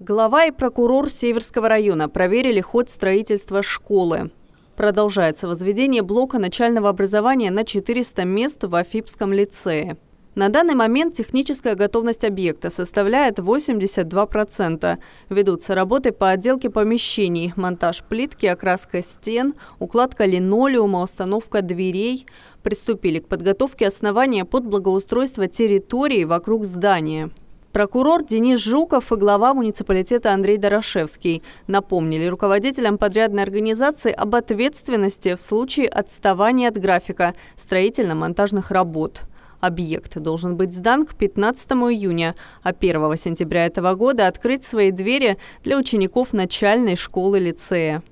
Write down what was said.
Глава и прокурор Северского района проверили ход строительства школы. Продолжается возведение блока начального образования на 400 мест в Афипском лицее. На данный момент техническая готовность объекта составляет 82%. Ведутся работы по отделке помещений, монтаж плитки, окраска стен, укладка линолеума, установка дверей. Приступили к подготовке основания под благоустройство территории вокруг здания. Прокурор Денис Жуков и глава муниципалитета Андрей Дорошевский напомнили руководителям подрядной организации об ответственности в случае отставания от графика строительно-монтажных работ. Объект должен быть сдан к 15 июня, а 1 сентября этого года открыть свои двери для учеников начальной школы-лицея.